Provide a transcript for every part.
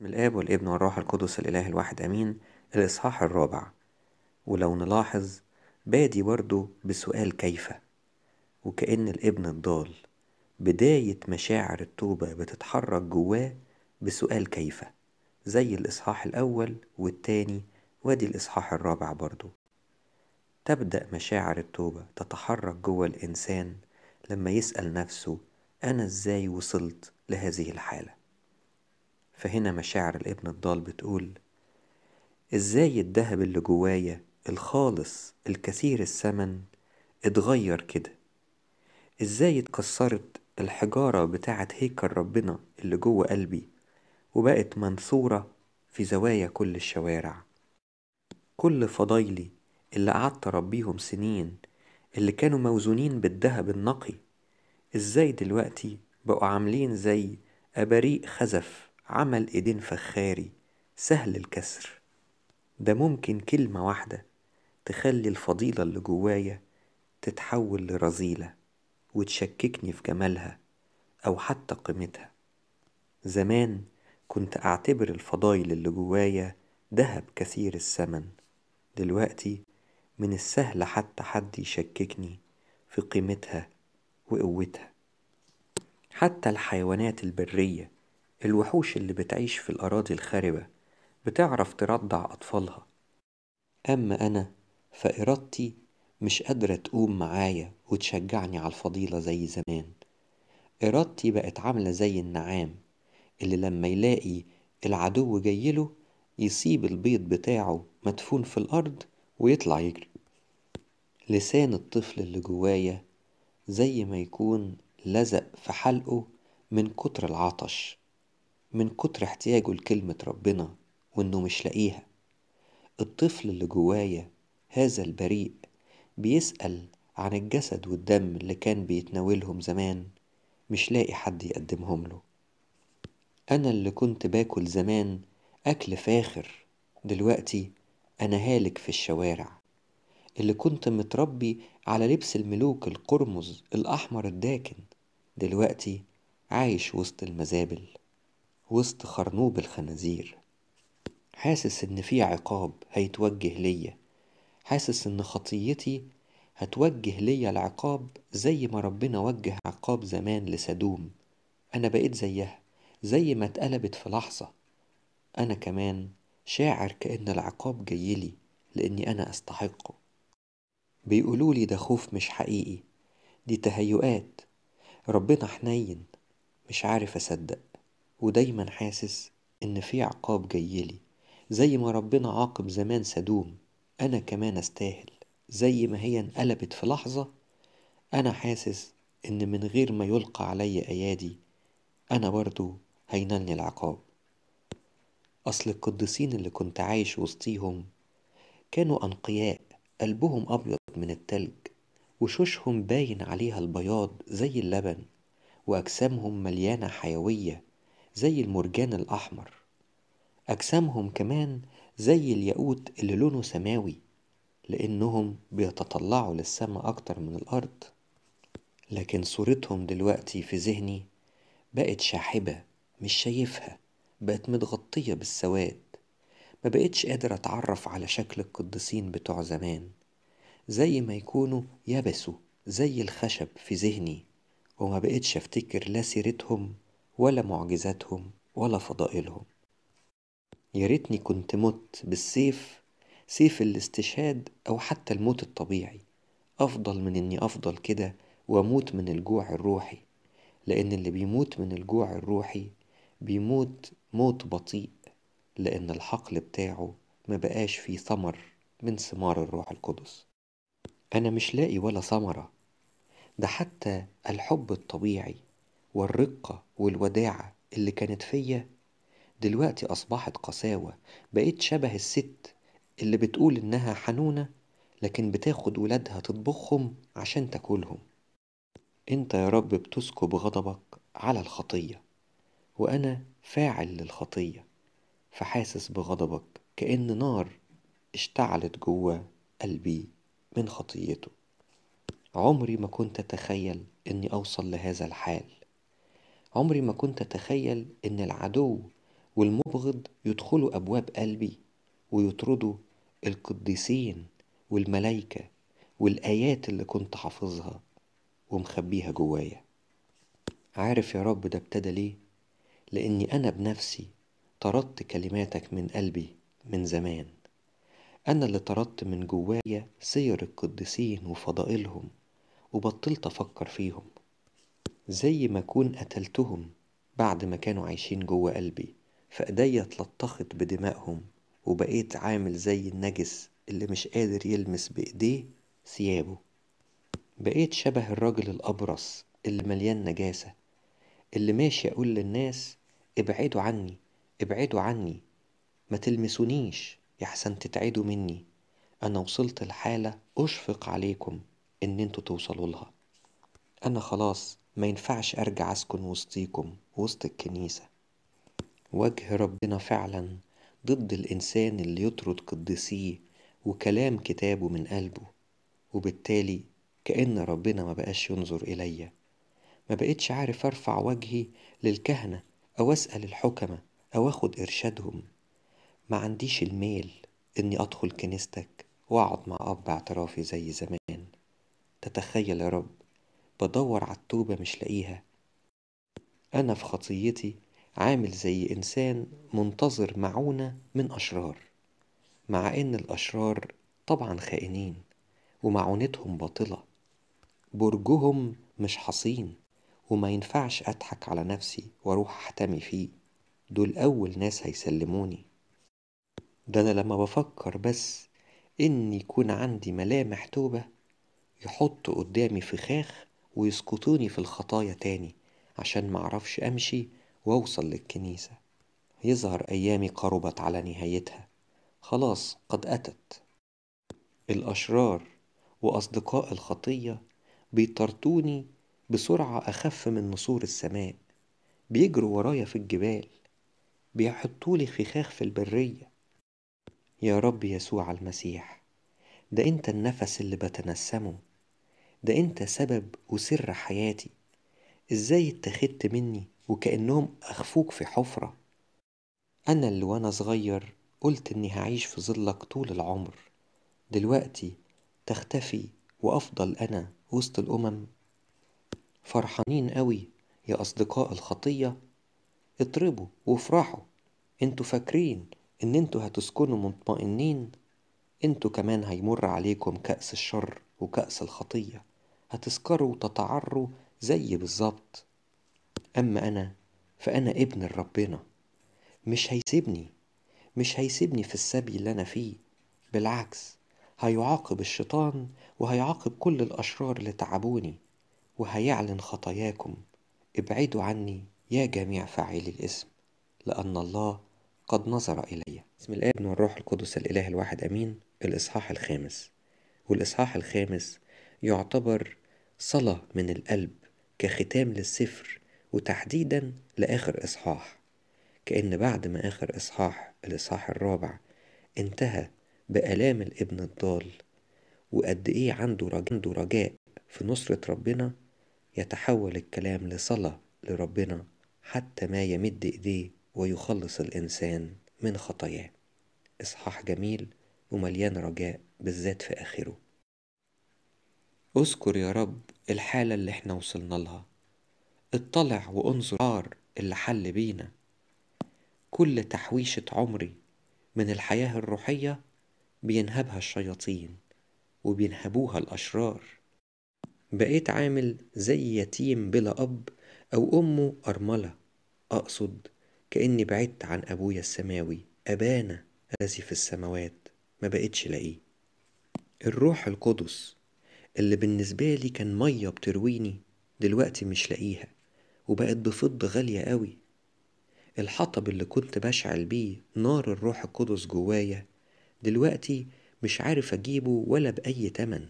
بسم الآب والابن والروح القدس الإله الواحد أمين الإصحاح الرابع ولو نلاحظ بادي برضه بسؤال كيف وكأن الابن الضال بداية مشاعر التوبة بتتحرك جواه بسؤال كيف زي الإصحاح الأول والتاني وادي الإصحاح الرابع برضه تبدأ مشاعر التوبة تتحرك جوا الإنسان لما يسأل نفسه أنا إزاي وصلت لهذه الحالة فهنا مشاعر الابن الضال بتقول ازاي الذهب اللي جوايا الخالص الكثير الثمن اتغير كده ازاي اتكسرت الحجارة بتاعة هيكل ربنا اللي جوه قلبي وبقت منثورة في زوايا كل الشوارع كل فضايلي اللي قعدت ربيهم سنين اللي كانوا موزونين بالذهب النقي ازاي دلوقتي بقوا عاملين زي أباريق خزف عمل ايدين فخاري سهل الكسر ده ممكن كلمة واحدة تخلي الفضيلة اللي جوايا تتحول لرذيلة وتشككني في جمالها أو حتى قيمتها زمان كنت أعتبر الفضايل اللي جوايا ذهب كثير الثمن دلوقتي من السهل حتى حد يشككني في قيمتها وقوتها حتى الحيوانات البرية الوحوش اللي بتعيش في الأراضي الخاربة بتعرف ترضع أطفالها أما أنا فإرادتي مش قادرة تقوم معايا وتشجعني على الفضيلة زي زمان إرادتي بقت عاملة زي النعام اللي لما يلاقي العدو جايله يسيب البيض بتاعه مدفون في الأرض ويطلع يجري لسان الطفل اللي جوايا زي ما يكون لزق في حلقه من كتر العطش من كتر احتياجه لكلمة ربنا وإنه مش لاقيها الطفل اللي جوايا هذا البريء بيسأل عن الجسد والدم اللي كان بيتناولهم زمان مش لاقي حد يقدمهم له أنا اللي كنت باكل زمان أكل فاخر دلوقتي أنا هالك في الشوارع اللي كنت متربي على لبس الملوك القرمز الأحمر الداكن دلوقتي عايش وسط المزابل وسط خرنوب الخنازير حاسس إن في عقاب هيتوجه ليا حاسس إن خطيتي هتوجه ليا العقاب زي ما ربنا وجه عقاب زمان لسدوم أنا بقيت زيها زي ما اتقلبت في لحظة أنا كمان شاعر كأن العقاب جايلي لأني أنا أستحقه بيقولولي ده خوف مش حقيقي دي تهيؤات ربنا حنين مش عارف أصدق ودايما حاسس إن في عقاب جايلي زي ما ربنا عاقب زمان سدوم أنا كمان أستاهل زي ما هي انقلبت في لحظة أنا حاسس إن من غير ما يلقى علي أيادي أنا برضو هينلني العقاب أصل القديسين اللي كنت عايش وسطيهم كانوا أنقياء قلبهم أبيض من التلج وشوشهم باين عليها البياض زي اللبن وأجسامهم مليانة حيوية زي المرجان الأحمر أجسامهم كمان زي الياقوت اللي لونه سماوي لأنهم بيتطلعوا للسما أكتر من الأرض لكن صورتهم دلوقتي في ذهني بقت شاحبة مش شايفها بقت متغطية بالسواد ما بقتش قادر أتعرف على شكل القديسين بتوع زمان زي ما يكونوا يبسوا زي الخشب في ذهني وما بقتش أفتكر لا سيرتهم ولا معجزاتهم ولا فضائلهم يا ريتني كنت مت بالسيف سيف الاستشهاد أو حتى الموت الطبيعي أفضل من إني أفضل كده وأموت من الجوع الروحي لأن اللي بيموت من الجوع الروحي بيموت موت بطيء لأن الحقل بتاعه ما بقاش فيه ثمر من ثمار الروح القدس أنا مش لاقي ولا ثمرة ده حتى الحب الطبيعي والرقة والوداعة اللي كانت فيا دلوقتي أصبحت قساوة بقيت شبه الست اللي بتقول إنها حنونة لكن بتاخد ولادها تطبخهم عشان تاكلهم انت يا رب بتسكب غضبك على الخطية وأنا فاعل للخطية فحاسس بغضبك كأن نار اشتعلت جوه قلبي من خطيته عمري ما كنت أتخيل أني أوصل لهذا الحال عمري ما كنت أتخيل إن العدو والمبغض يدخلوا أبواب قلبي ويطردوا القديسين والملايكة والآيات اللي كنت حافظها ومخبيها جوايا عارف يا رب ده ابتدى ليه؟ لأني أنا بنفسي طردت كلماتك من قلبي من زمان أنا اللي طردت من جوايا سير القديسين وفضائلهم وبطلت أفكر فيهم زي ما أكون قتلتهم بعد ما كانوا عايشين جوه قلبي فإيديا اتلطخت بدمائهم وبقيت عامل زي النجس اللي مش قادر يلمس بإيديه ثيابه بقيت شبه الراجل الأبرص اللي مليان نجاسة اللي ماشي أقول للناس ابعدوا عني ابعدوا عني ما تلمسونيش حسن تتعدوا مني أنا وصلت لحالة أشفق عليكم إن انتوا توصلوا لها أنا خلاص ما ينفعش أرجع أسكن وسطيكم وسط الكنيسة وجه ربنا فعلا ضد الإنسان اللي يطرد قدسيه وكلام كتابه من قلبه وبالتالي كأن ربنا ما بقاش ينظر إليّ ما بقتش عارف أرفع وجهي للكهنة أو أسأل الحكمة أو أخد إرشادهم ما عنديش الميل إني أدخل كنيستك وأقعد مع أب اعترافي زي زمان تتخيل يا رب بدور على التوبة مش لاقيها أنا في خطيتي عامل زي إنسان منتظر معونة من أشرار مع إن الأشرار طبعا خائنين ومعونتهم باطلة برجهم مش حصين وما ينفعش أضحك على نفسي وأروح أحتمي فيه دول أول ناس هيسلموني ده أنا لما بفكر بس إن يكون عندي ملامح توبة يحط قدامي فخاخ ويسقطوني في الخطايا تاني عشان معرفش أمشي وأوصل للكنيسة يظهر أيامي قربت على نهايتها خلاص قد أتت الأشرار وأصدقاء الخطية بيطرطوني بسرعة أخف من نسور السماء بيجروا ورايا في الجبال بيحطولي خخاخ في البرية يا رب يسوع المسيح ده انت النفس اللي بتنسمه ده انت سبب وسر حياتي ازاي اتخذت مني وكأنهم أخفوك في حفرة أنا اللي وأنا صغير قلت إني هعيش في ظلك طول العمر دلوقتي تختفي وأفضل أنا وسط الأمم فرحانين قوي يا أصدقاء الخطية اطربوا وافرحوا انتوا فاكرين إن انتوا هتسكنوا مطمئنين انتوا كمان هيمر عليكم كأس الشر وكأس الخطيه هتسكروا وتتعروا زي بالظبط أما أنا فأنا ابن ربنا مش هيسيبني مش هيسيبني في السبي اللي أنا فيه بالعكس هيعاقب الشيطان وهيعاقب كل الأشرار اللي تعبوني وهيعلن خطاياكم ابعدوا عني يا جميع فاعلي الاسم لأن الله قد نظر إلي بسم الآب والروح القدس الإله الواحد أمين الإصحاح الخامس والإصحاح الخامس يعتبر صلاة من القلب كختام للسفر وتحديدا لآخر إصحاح كأن بعد ما آخر إصحاح الإصحاح الرابع انتهى بآلام الابن الضال وقد إيه عنده رجاء, في نصرة ربنا يتحول الكلام لصلاة لربنا حتى ما يمد إيديه ويخلص الإنسان من خطاياه إصحاح جميل ومليان رجاء بالذات في آخره اذكر يا رب الحالة اللي احنا وصلنا لها اطلع وانظر عار اللي حل بينا كل تحويشة عمري من الحياة الروحية بينهبها الشياطين وبينهبوها الأشرار بقيت عامل زي يتيم بلا أب أو أمه أرملة أقصد كأني بعدت عن أبويا السماوي أبانا الذي في السماوات ما بقتش لاقيه الروح القدس اللي بالنسبة لي كان مية بترويني دلوقتي مش لاقيها وبقت بفض غالية قوي الحطب اللي كنت بشعل بيه نار الروح القدس جوايا دلوقتي مش عارف أجيبه ولا بأي تمن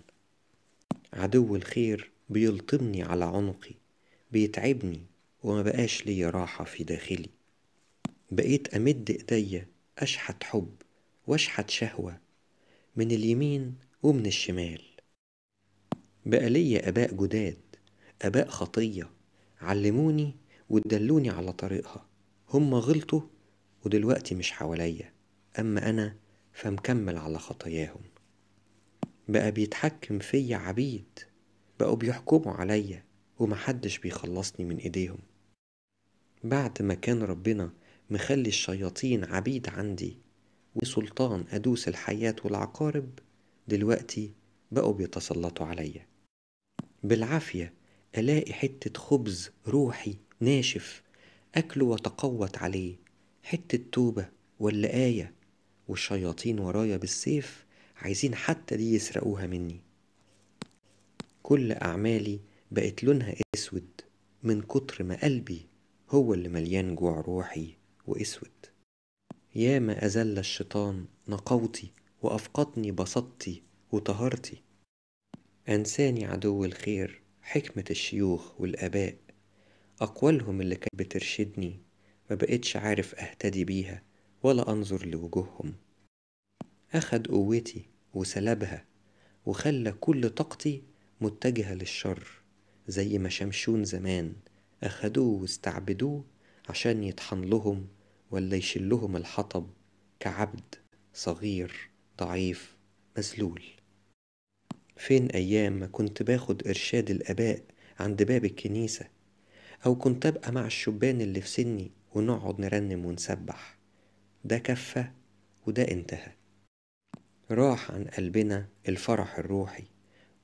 عدو الخير بيلطمني على عنقي بيتعبني وما بقاش لي راحة في داخلي بقيت أمد إيديا أشحت حب وأشحت شهوة من اليمين ومن الشمال بقى ليا آباء جداد آباء خطية علموني ودلوني على طريقها هم غلطوا ودلوقتي مش حواليا أما أنا فمكمل على خطاياهم بقى بيتحكم فيا عبيد بقوا بيحكموا عليا ومحدش بيخلصني من ايديهم بعد ما كان ربنا مخلي الشياطين عبيد عندي وسلطان أدوس الحيات والعقارب دلوقتي بقوا بيتسلطوا عليا بالعافية ألاقي حتة خبز روحي ناشف أكله وأتقوت عليه حتة توبة ولا آية والشياطين ورايا بالسيف عايزين حتى دي يسرقوها مني كل أعمالي بقت لونها أسود من كتر ما قلبي هو اللي مليان جوع روحي وأسود ياما أذل الشيطان نقوتي وأفقدني بسطتي وطهارتي أنساني عدو الخير حكمة الشيوخ والآباء أقوالهم اللي كانت بترشدني ما بقتش عارف أهتدي بيها ولا أنظر لوجوههم أخد قوتي وسلبها وخلى كل طاقتي متجهة للشر زي ما شمشون زمان أخدوه واستعبدوه عشان يطحن لهم ولا يشلهم الحطب كعبد صغير ضعيف مذلول فين أيام ما كنت باخد إرشاد الآباء عند باب الكنيسة أو كنت أبقى مع الشبان اللي في سني ونقعد نرنم ونسبح ده كفى وده انتهى راح عن قلبنا الفرح الروحي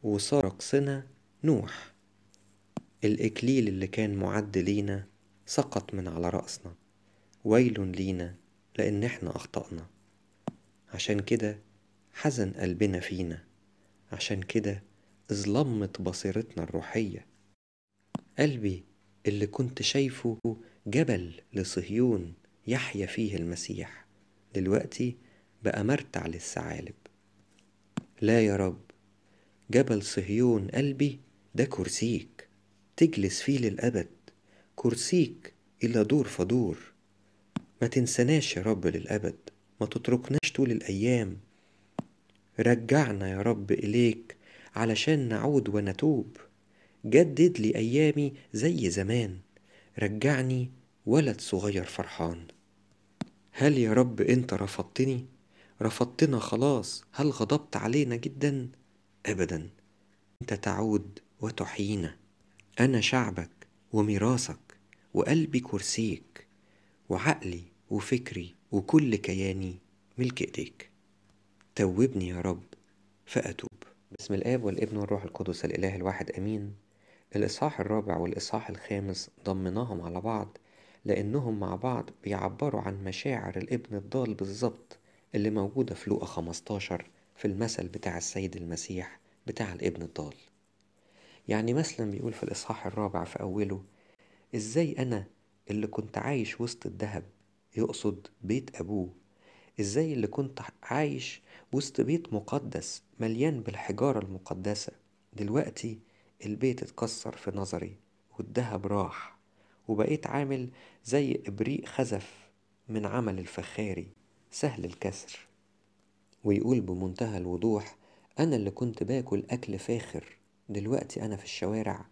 وصار قصنا نوح الإكليل اللي كان معد لينا سقط من على رأسنا ويل لينا لأن احنا أخطأنا عشان كده حزن قلبنا فينا عشان كده اظلمت بصيرتنا الروحية قلبي اللي كنت شايفه جبل لصهيون يحيا فيه المسيح دلوقتي بقى مرتع للثعالب لا يا رب جبل صهيون قلبي ده كرسيك تجلس فيه للأبد كرسيك إلى دور فدور ما تنسناش يا رب للأبد ما تتركناش طول الأيام رجعنا يا رب إليك علشان نعود ونتوب جدد لي أيامي زي زمان رجعني ولد صغير فرحان هل يا رب أنت رفضتني؟ رفضتنا خلاص هل غضبت علينا جدا؟ أبدا أنت تعود وتحيينا أنا شعبك وميراثك وقلبي كرسيك وعقلي وفكري وكل كياني ملك إيديك توبني يا رب فأتوب بسم الآب والابن والروح القدس الإله الواحد أمين الإصحاح الرابع والإصحاح الخامس ضمناهم على بعض لأنهم مع بعض بيعبروا عن مشاعر الابن الضال بالظبط اللي موجودة في لوقا 15 في المثل بتاع السيد المسيح بتاع الابن الضال يعني مثلا بيقول في الإصحاح الرابع في أوله إزاي أنا اللي كنت عايش وسط الذهب يقصد بيت أبوه ازاي اللي كنت عايش وسط بيت مقدس مليان بالحجارة المقدسة دلوقتي البيت اتكسر في نظري والدهب راح وبقيت عامل زي إبريق خزف من عمل الفخاري سهل الكسر ويقول بمنتهى الوضوح أنا اللي كنت باكل أكل فاخر دلوقتي أنا في الشوارع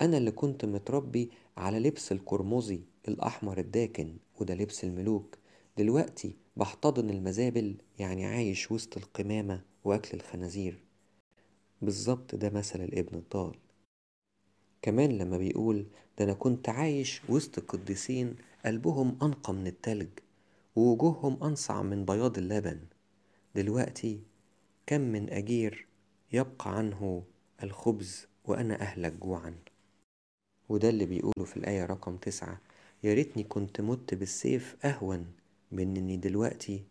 أنا اللي كنت متربي على لبس القرمزي الأحمر الداكن وده لبس الملوك دلوقتي بحتضن المزابل يعني عايش وسط القمامة وأكل الخنازير بالظبط ده مثل الابن الضال كمان لما بيقول ده أنا كنت عايش وسط قديسين قلبهم أنقى من التلج ووجوههم أنصع من بياض اللبن دلوقتي كم من أجير يبقى عنه الخبز وأنا أهلك جوعا وده اللي بيقوله في الآية رقم تسعة يا ريتني كنت مت بالسيف أهون بإن إني دلوقتي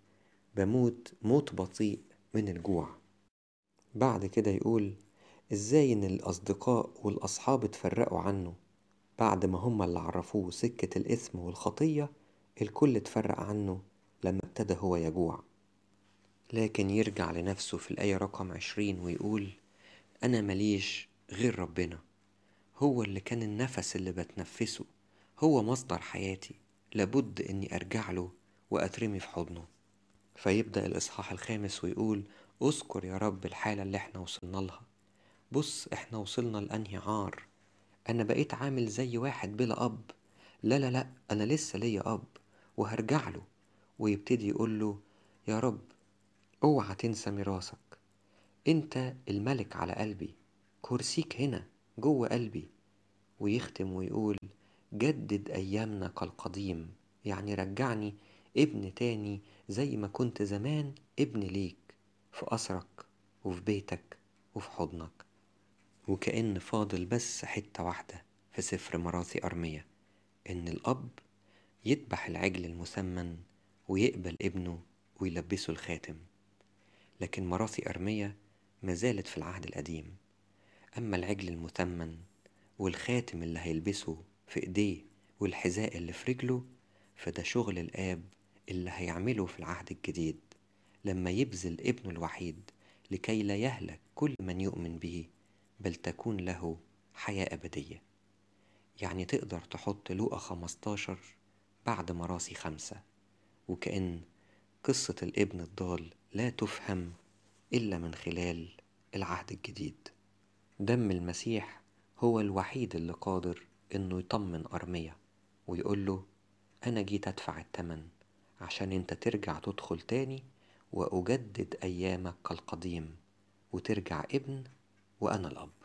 بموت موت بطيء من الجوع بعد كده يقول إزاي إن الأصدقاء والأصحاب اتفرقوا عنه بعد ما هما اللي عرفوه سكة الإثم والخطية الكل اتفرق عنه لما ابتدى هو يجوع لكن يرجع لنفسه في الآية رقم عشرين ويقول أنا مليش غير ربنا هو اللي كان النفس اللي بتنفسه هو مصدر حياتي لابد إني أرجع له وأترمي في حضنه فيبدأ الإصحاح الخامس ويقول أذكر يا رب الحالة اللي احنا وصلنا لها بص احنا وصلنا لأنهي عار أنا بقيت عامل زي واحد بلا أب لا لا لا أنا لسه ليا أب وهرجع له ويبتدي يقول له يا رب اوعى تنسى ميراثك انت الملك على قلبي كرسيك هنا جوه قلبي ويختم ويقول جدد أيامنا كالقديم يعني رجعني ابن تاني زي ما كنت زمان ابن ليك في قصرك وفي بيتك وفي حضنك وكأن فاضل بس حتة واحدة في سفر مراثي أرمية إن الأب يذبح العجل المسمن ويقبل ابنه ويلبسه الخاتم لكن مراثي أرمية ما زالت في العهد القديم أما العجل المثمن والخاتم اللي هيلبسه في إيديه والحذاء اللي في رجله فده شغل الآب اللي هيعمله في العهد الجديد لما يبذل ابنه الوحيد لكي لا يهلك كل من يؤمن به بل تكون له حياة أبدية يعني تقدر تحط لوقا 15 بعد مراسي خمسة وكأن قصة الابن الضال لا تفهم إلا من خلال العهد الجديد دم المسيح هو الوحيد اللي قادر إنه يطمن أرمية ويقول له أنا جيت أدفع التمن عشان انت ترجع تدخل تاني واجدد ايامك كالقديم وترجع ابن وانا الاب